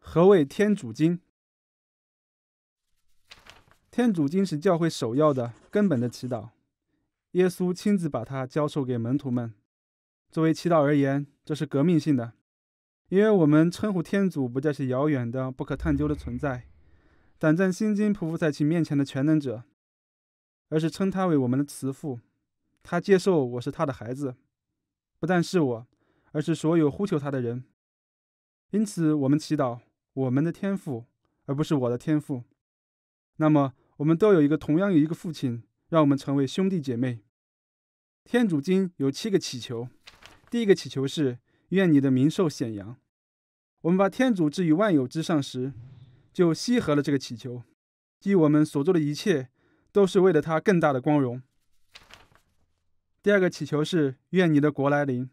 何谓天主经？天主经是教会首要的根本的祈祷。耶稣亲自把它教授给门徒们。作为祈祷而言，这是革命性的，因为我们称呼天主不再是遥远的、不可探究的存在，胆战心惊匍匐在其面前的全能者，而是称他为我们的慈父。他接受我是他的孩子。不但是我，而是所有呼求他的人。因此，我们祈祷我们的天赋，而不是我的天赋。那么，我们都有一个同样有一个父亲，让我们成为兄弟姐妹。天主经有七个祈求，第一个祈求是愿你的名受显扬。我们把天主置于万有之上时，就契合了这个祈求，即我们所做的一切都是为了他更大的光荣。第二个祈求是：愿你的国来临。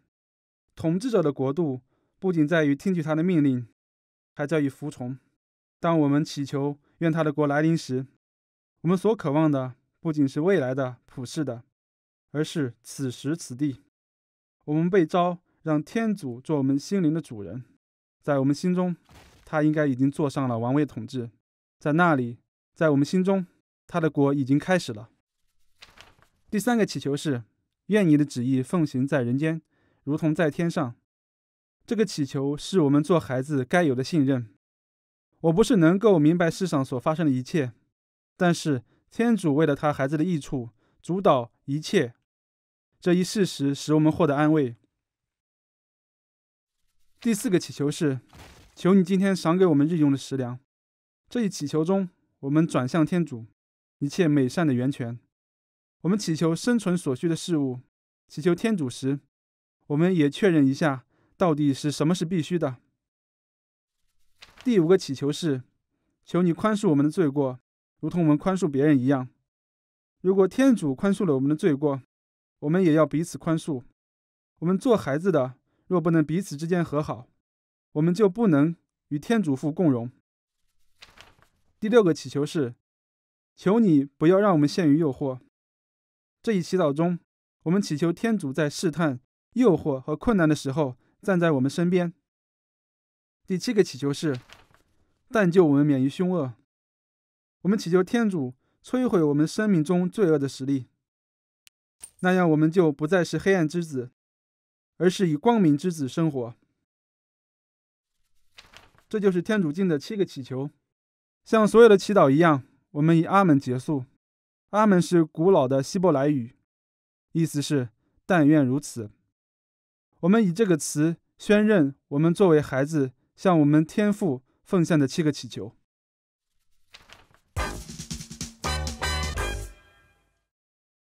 统治者的国度不仅在于听取他的命令，还在于服从。当我们祈求愿他的国来临时，我们所渴望的不仅是未来的普世的，而是此时此地，我们被召让天主做我们心灵的主人。在我们心中，他应该已经坐上了王位统治。在那里，在我们心中，他的国已经开始了。第三个祈求是。愿你的旨意奉行在人间，如同在天上。这个祈求是我们做孩子该有的信任。我不是能够明白世上所发生的一切，但是天主为了他孩子的益处主导一切，这一事实使我们获得安慰。第四个祈求是：求你今天赏给我们日用的食粮。这一祈求中，我们转向天主，一切美善的源泉。我们祈求生存所需的事物，祈求天主时，我们也确认一下，到底是什么是必须的。第五个祈求是，求你宽恕我们的罪过，如同我们宽恕别人一样。如果天主宽恕了我们的罪过，我们也要彼此宽恕。我们做孩子的，若不能彼此之间和好，我们就不能与天主父共荣。第六个祈求是，求你不要让我们陷于诱惑。这一祈祷中，我们祈求天主在试探、诱惑和困难的时候站在我们身边。第七个祈求是：但救我们免于凶恶。我们祈求天主摧毁我们生命中罪恶的实力，那样我们就不再是黑暗之子，而是以光明之子生活。这就是天主经的七个祈求。像所有的祈祷一样，我们以阿门结束。阿门是古老的希伯来语，意思是“但愿如此”。我们以这个词宣认我们作为孩子向我们天父奉献的七个祈求。